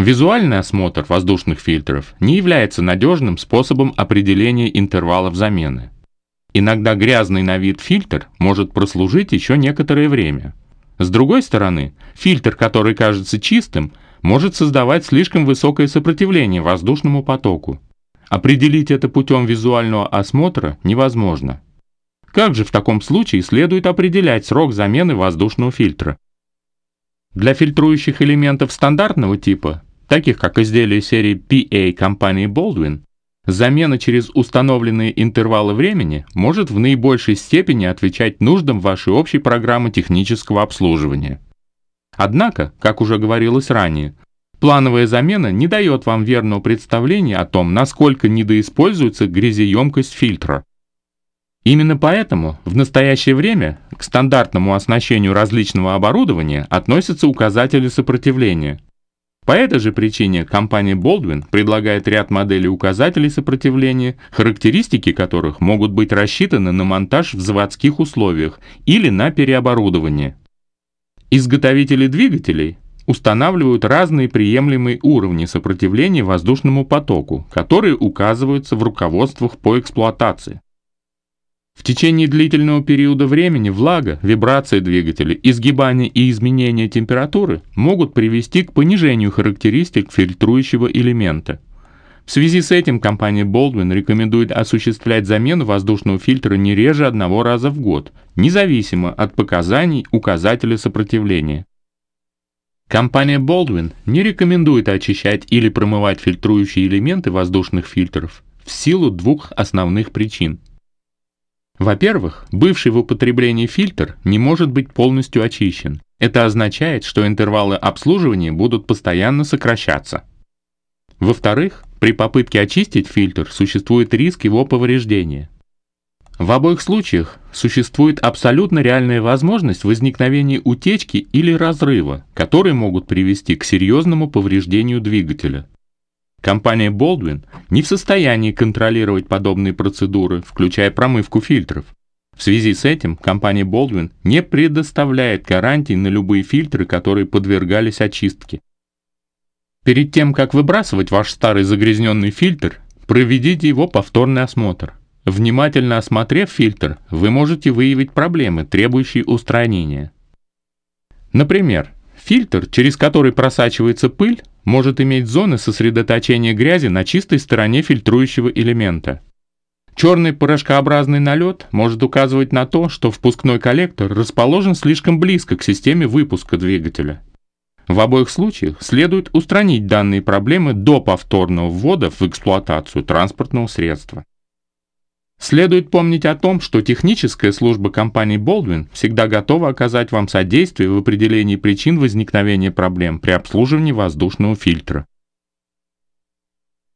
Визуальный осмотр воздушных фильтров не является надежным способом определения интервалов замены. Иногда грязный на вид фильтр может прослужить еще некоторое время. С другой стороны, фильтр, который кажется чистым, может создавать слишком высокое сопротивление воздушному потоку. Определить это путем визуального осмотра невозможно. Как же в таком случае следует определять срок замены воздушного фильтра? Для фильтрующих элементов стандартного типа таких как изделия серии PA компании Baldwin, замена через установленные интервалы времени может в наибольшей степени отвечать нуждам вашей общей программы технического обслуживания. Однако, как уже говорилось ранее, плановая замена не дает вам верного представления о том, насколько недоиспользуется грязеемкость фильтра. Именно поэтому в настоящее время к стандартному оснащению различного оборудования относятся указатели сопротивления – по этой же причине компания Baldwin предлагает ряд моделей указателей сопротивления, характеристики которых могут быть рассчитаны на монтаж в заводских условиях или на переоборудование. Изготовители двигателей устанавливают разные приемлемые уровни сопротивления воздушному потоку, которые указываются в руководствах по эксплуатации. В течение длительного периода времени влага, вибрации двигателя, изгибание и изменение температуры могут привести к понижению характеристик фильтрующего элемента. В связи с этим компания Baldwin рекомендует осуществлять замену воздушного фильтра не реже одного раза в год, независимо от показаний указателя сопротивления. Компания Baldwin не рекомендует очищать или промывать фильтрующие элементы воздушных фильтров в силу двух основных причин – во-первых, бывший в употреблении фильтр не может быть полностью очищен. Это означает, что интервалы обслуживания будут постоянно сокращаться. Во-вторых, при попытке очистить фильтр существует риск его повреждения. В обоих случаях существует абсолютно реальная возможность возникновения утечки или разрыва, которые могут привести к серьезному повреждению двигателя. Компания Baldwin не в состоянии контролировать подобные процедуры, включая промывку фильтров. В связи с этим компания Baldwin не предоставляет гарантий на любые фильтры, которые подвергались очистке. Перед тем, как выбрасывать ваш старый загрязненный фильтр, проведите его повторный осмотр. Внимательно осмотрев фильтр, вы можете выявить проблемы, требующие устранения. Например, фильтр, через который просачивается пыль, может иметь зоны сосредоточения грязи на чистой стороне фильтрующего элемента. Черный порошкообразный налет может указывать на то, что впускной коллектор расположен слишком близко к системе выпуска двигателя. В обоих случаях следует устранить данные проблемы до повторного ввода в эксплуатацию транспортного средства. Следует помнить о том, что техническая служба компании Baldwin всегда готова оказать вам содействие в определении причин возникновения проблем при обслуживании воздушного фильтра.